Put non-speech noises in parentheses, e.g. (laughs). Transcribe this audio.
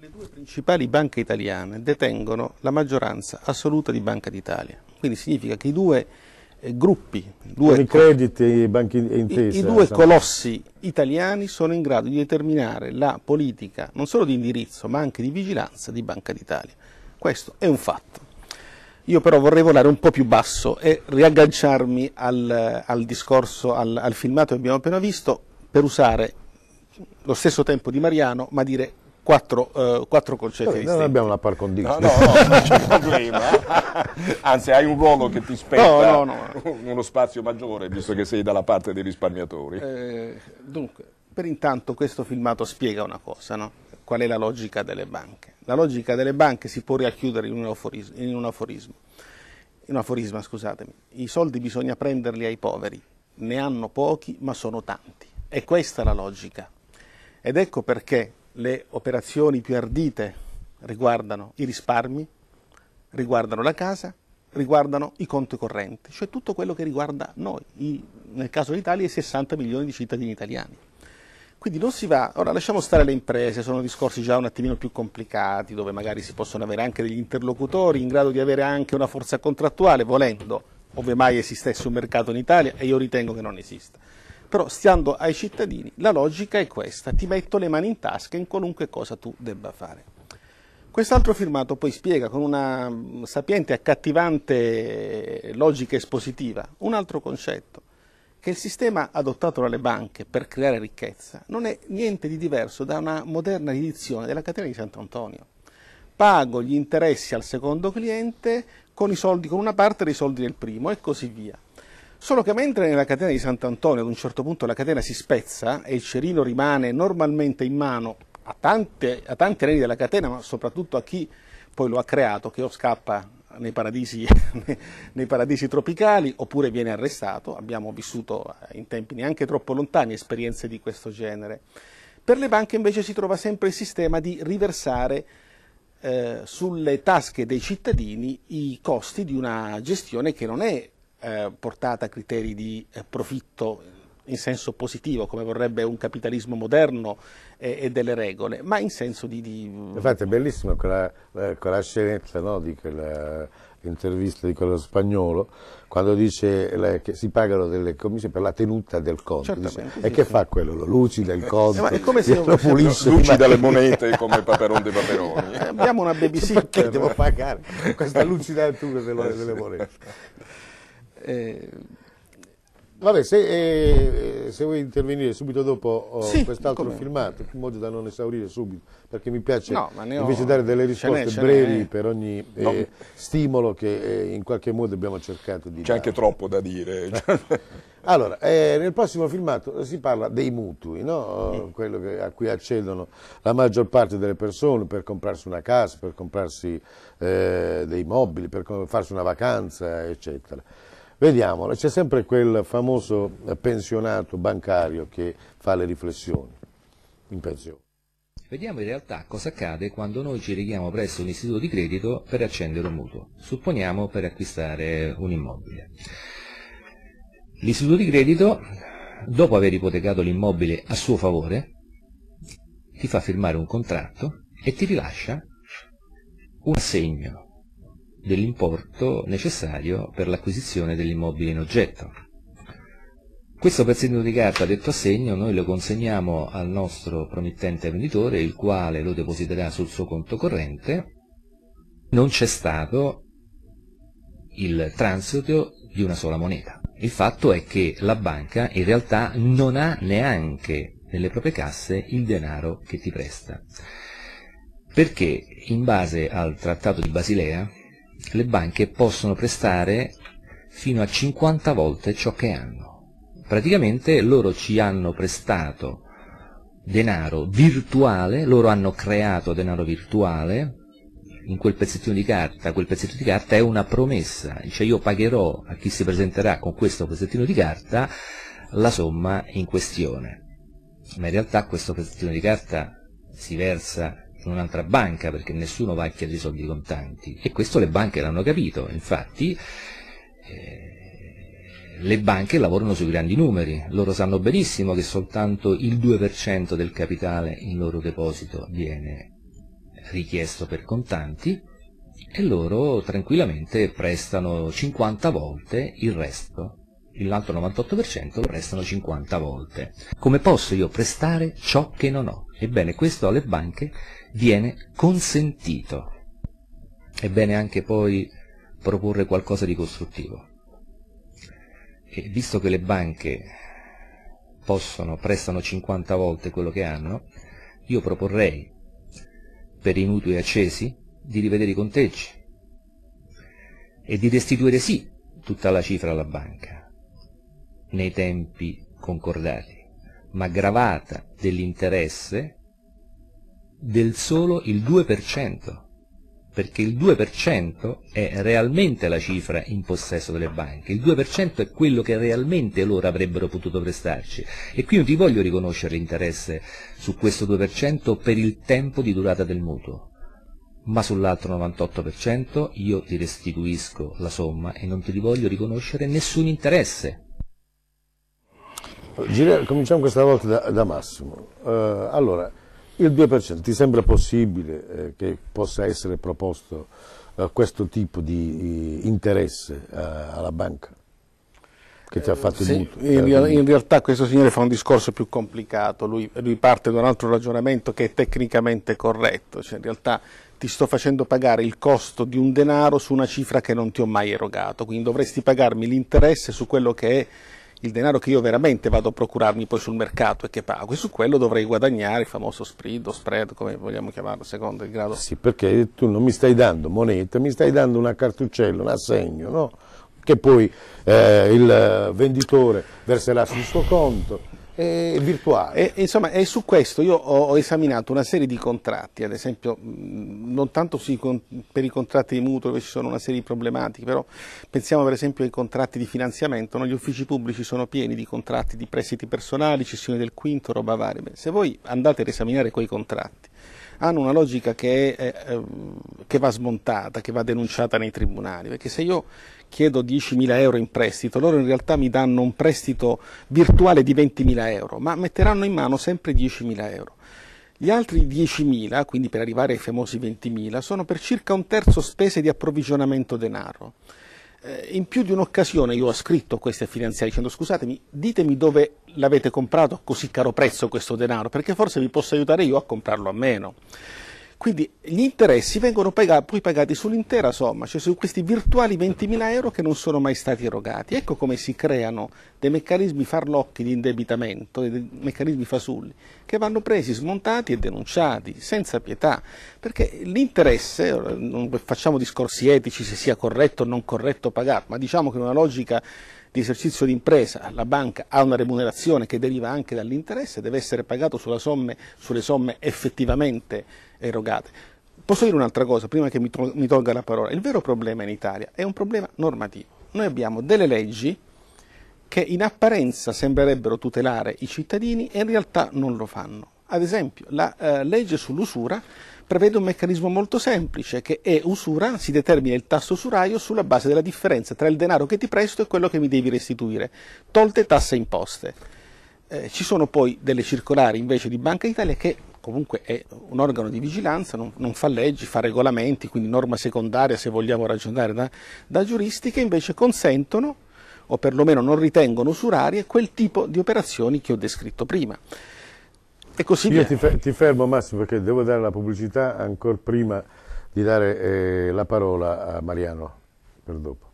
Le due principali banche italiane detengono la maggioranza assoluta di Banca d'Italia, quindi significa che i due eh, gruppi, due, crediti, intesa, i, i due diciamo. colossi italiani sono in grado di determinare la politica non solo di indirizzo ma anche di vigilanza di Banca d'Italia. Questo è un fatto. Io però vorrei volare un po' più basso e riagganciarmi al, al discorso, al, al filmato che abbiamo appena visto per usare lo stesso tempo di Mariano ma dire quattro, eh, quattro concetti Vabbè, Non abbiamo una par condicio. No, no, no non c'è problema. Anzi, hai un ruolo che ti spetta, no, no, uno spazio maggiore, visto che sei dalla parte dei risparmiatori. Eh, dunque, per intanto questo filmato spiega una cosa, no? qual è la logica delle banche. La logica delle banche si può riacchiudere in un aforismo. In un aforismo. In un aforisma, scusatemi. I soldi bisogna prenderli ai poveri. Ne hanno pochi, ma sono tanti. E questa è la logica. Ed ecco perché le operazioni più ardite riguardano i risparmi, riguardano la casa, riguardano i conti correnti, cioè tutto quello che riguarda noi, i, nel caso dell'Italia i 60 milioni di cittadini italiani. Quindi non si va, ora lasciamo stare le imprese, sono discorsi già un attimino più complicati, dove magari si possono avere anche degli interlocutori in grado di avere anche una forza contrattuale, volendo, ove mai esistesse un mercato in Italia, e io ritengo che non esista. Però stando ai cittadini la logica è questa, ti metto le mani in tasca in qualunque cosa tu debba fare. Quest'altro firmato poi spiega con una mm, sapiente e accattivante eh, logica espositiva un altro concetto, che il sistema adottato dalle banche per creare ricchezza non è niente di diverso da una moderna ridizione della catena di Sant'Antonio. Pago gli interessi al secondo cliente con, soldi, con una parte dei soldi del primo e così via. Solo che mentre nella catena di Sant'Antonio ad un certo punto la catena si spezza e il cerino rimane normalmente in mano a, tante, a tanti reni della catena, ma soprattutto a chi poi lo ha creato, che o scappa nei paradisi, (laughs) nei paradisi, tropicali oppure viene arrestato. Abbiamo vissuto eh, in tempi neanche troppo lontani esperienze di questo genere. Per le banche invece si trova sempre il sistema di riversare eh, sulle tasche dei cittadini i costi di una gestione che non è eh, portata a criteri di eh, profitto in senso positivo, come vorrebbe un capitalismo moderno eh, e, delle regole, ma in senso di... di... Infatti è bellissima quella, quella scenetta no, di quella intervista di quello spagnolo, quando dice le, che si pagano delle commissioni per la tenuta del conto. Dice, sì, e sì, che sì. fa quello? Lo lucida il eh, conto, eh, come se lo pulisce. Lucida le (laughs) monete come il Paperon dei Paperoni. Abbiamo una babysitter. Perché devo pagare questa lucidatura delle, delle monete? (laughs) Eh, Vabbè, se, eh, eh, se, vuoi intervenire subito dopo oh, sì, quest'altro filmato, in modo da non esaurire subito, perché mi piace no, invece dare delle risposte brevi per ogni eh, no. stimolo che eh, in qualche modo abbiamo cercato di C'è anche troppo da dire. (laughs) allora, eh, nel prossimo filmato si parla dei mutui, no? Mm. quello che, a cui accedono la maggior parte delle persone per comprarsi una casa, per comprarsi eh, dei mobili, per farsi una vacanza, eccetera. Vediamolo, c'è sempre quel famoso pensionato bancario che fa le riflessioni in pensione. Vediamo in realtà cosa accade quando noi ci richiamo presso un istituto di credito per accendere un mutuo, supponiamo per acquistare un immobile. L'istituto di credito, dopo aver ipotecato l'immobile a suo favore, ti fa firmare un contratto e ti rilascia un assegno dell'importo necessario per l'acquisizione dell'immobile in oggetto. Questo pezzettino di carta detto a segno noi lo consegniamo al nostro promittente venditore, il quale lo depositerà sul suo conto corrente. Non c'è stato il transito di una sola moneta. Il fatto è che la banca in realtà non ha neanche nelle proprie casse il denaro che ti presta. Perché in base al trattato di Basilea le banche possono prestare fino a 50 volte ciò che hanno. Praticamente loro ci hanno prestato denaro virtuale, loro hanno creato denaro virtuale, in quel pezzettino di carta, quel pezzettino di carta è una promessa, cioè io pagherò a chi si presenterà con questo pezzettino di carta la somma in questione. Ma in realtà questo pezzettino di carta si versa in un'altra banca perché nessuno va a chiedere i soldi contanti e questo le banche l'hanno capito, infatti eh, le banche lavorano sui grandi numeri, loro sanno benissimo che soltanto il 2% del capitale in loro deposito viene richiesto per contanti e loro tranquillamente prestano 50 volte il resto l'altro 98% lo prestano 50 volte. Come posso io prestare ciò che non ho? Ebbene, questo alle banche viene consentito. È bene anche poi proporre qualcosa di costruttivo. E visto che le banche possono, prestano 50 volte quello che hanno, io proporrei per i mutui accesi di rivedere i conteggi e di restituire sì tutta la cifra alla banca, nei tempi concordati, ma gravata dell'interesse del solo il 2%, perché il 2% è realmente la cifra in possesso delle banche, il 2% è quello che realmente loro avrebbero potuto prestarci e qui non ti voglio riconoscere l'interesse su questo 2% per il tempo di durata del mutuo, ma sull'altro 98% io ti restituisco la somma e non ti voglio riconoscere nessun interesse cominciamo questa volta da, da Massimo. Uh, allora, il 2% ti sembra possibile eh, che possa essere proposto uh, questo tipo di interesse uh, alla banca? che ti ha fatto sì, mutuo. In, in, realtà questo signore fa un discorso più complicato, lui, lui, parte da un altro ragionamento che è tecnicamente corretto, cioè in realtà ti sto facendo pagare il costo di un denaro su una cifra che non ti ho mai erogato, quindi dovresti pagarmi l'interesse su quello che è il denaro che io veramente vado a procurarmi poi sul mercato e che pago, e su quello dovrei guadagnare il famoso spread o spread, come vogliamo chiamarlo, secondo il grado. Sì, perché tu non mi stai dando moneta, mi stai dando una cartuccella, un assegno, no? che poi eh, il eh, venditore verserà sul suo conto e virtuale. E, insomma, e su questo io ho, ho, esaminato una serie di contratti, ad esempio mh, mm, non tanto si, per i contratti di mutuo dove ci sono una serie di problematiche, però pensiamo per esempio ai contratti di finanziamento, no? gli uffici pubblici sono pieni di contratti di prestiti personali, cessione del quinto, roba varia. se voi andate ad esaminare quei contratti, hanno una logica che, è, che va smontata, che va denunciata nei tribunali, perché se io chiedo 10.000 euro in prestito, loro in realtà mi danno un prestito virtuale di 20.000 euro, ma metteranno in mano sempre 10.000 euro. Gli altri 10.000, quindi per arrivare ai famosi 20.000, sono per circa un terzo spese di approvvigionamento denaro. Eh, in più di un'occasione io ho scritto queste finanziarie dicendo scusatemi, ditemi dove l'avete comprato a così caro prezzo questo denaro, perché forse vi posso aiutare io a comprarlo a meno. Quindi gli interessi vengono pagati, poi pagati sull'intera somma, cioè su questi virtuali 20.000 euro che non sono mai stati erogati. Ecco come si creano dei meccanismi farlocchi di indebitamento, dei meccanismi fasulli, che vanno presi, smontati e denunciati senza pietà. Perché l'interesse, non facciamo discorsi etici se sia corretto o non corretto pagare, ma diciamo che una logica di esercizio di impresa, la banca ha una remunerazione che deriva anche dall'interesse, deve essere pagato somme, sulle somme effettivamente erogate. Posso dire un'altra cosa, prima che mi, mi tolga la parola, il vero problema in Italia è un problema normativo. Noi abbiamo delle leggi che in apparenza sembrerebbero tutelare i cittadini e in realtà non lo fanno. Ad esempio, la eh, legge sull'usura prevede un meccanismo molto semplice che è usura, si determina il tasso usuraio sulla base della differenza tra il denaro che ti presto e quello che mi devi restituire, tolte tasse e imposte. Eh, ci sono poi delle circolari invece di Banca d'Italia che comunque è un organo di vigilanza, non, non, fa leggi, fa regolamenti, quindi norma secondaria se vogliamo ragionare da, da giuristi, che invece consentono o perlomeno non ritengono usurarie quel tipo di operazioni che ho descritto prima e così Io via. Io ti, fermo Massimo perché devo dare la pubblicità ancora prima di dare eh, la parola a Mariano per dopo.